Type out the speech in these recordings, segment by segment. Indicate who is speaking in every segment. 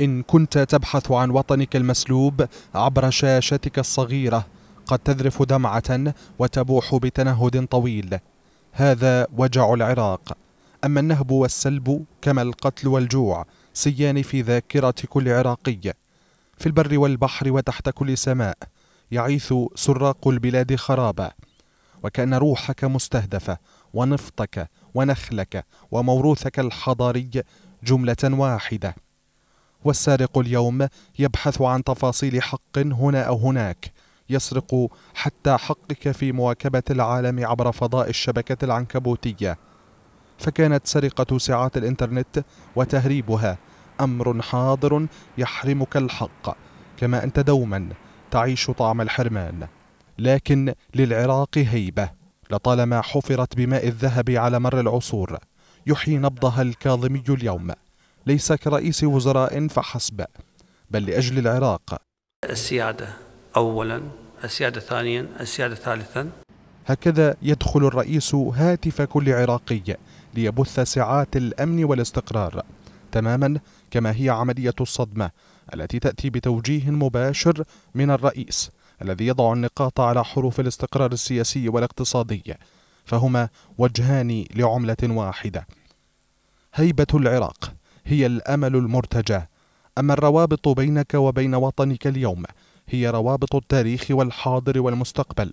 Speaker 1: إن كنت تبحث عن وطنك المسلوب عبر شاشتك الصغيرة قد تذرف دمعة وتبوح بتنهد طويل هذا وجع العراق أما النهب والسلب كما القتل والجوع سيان في ذاكرة كل عراقي في البر والبحر وتحت كل سماء يعيث سراق البلاد خرابة وكأن روحك مستهدفة ونفطك ونخلك وموروثك الحضاري جملة واحدة والسارق اليوم يبحث عن تفاصيل حق هنا أو هناك يسرق حتى حقك في مواكبة العالم عبر فضاء الشبكة العنكبوتية فكانت سرقة ساعات الإنترنت وتهريبها أمر حاضر يحرمك الحق كما أنت دوما تعيش طعم الحرمان لكن للعراق هيبة لطالما حفرت بماء الذهب على مر العصور يحيي نبضها الكاظمي اليوم ليس كرئيس وزراء فحسب بل لأجل العراق السيادة أولا السيادة ثانيا السيادة ثالثا هكذا يدخل الرئيس هاتف كل عراقي ليبث ساعات الأمن والاستقرار تماما كما هي عملية الصدمة التي تأتي بتوجيه مباشر من الرئيس الذي يضع النقاط على حروف الاستقرار السياسي والاقتصادي فهما وجهان لعملة واحدة هيبة العراق هي الامل المرتجى اما الروابط بينك وبين وطنك اليوم هي روابط التاريخ والحاضر والمستقبل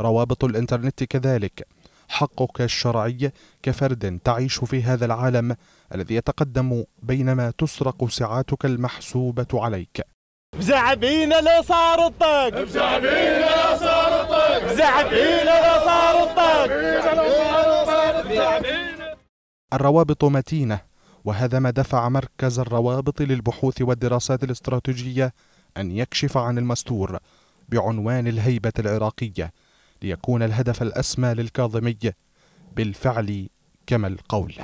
Speaker 1: روابط الانترنت كذلك حقك الشرعي كفرد تعيش في هذا العالم الذي يتقدم بينما تسرق سعاتك المحسوبة عليك بزعبينا لا صار الطق بزعبينا لا صار الطق بزعبينا لا صار الطق الروابط متينة وهذا ما دفع مركز الروابط للبحوث والدراسات الاستراتيجية أن يكشف عن المستور بعنوان الهيبة العراقية ليكون الهدف الأسمى للكاظمي بالفعل كما القول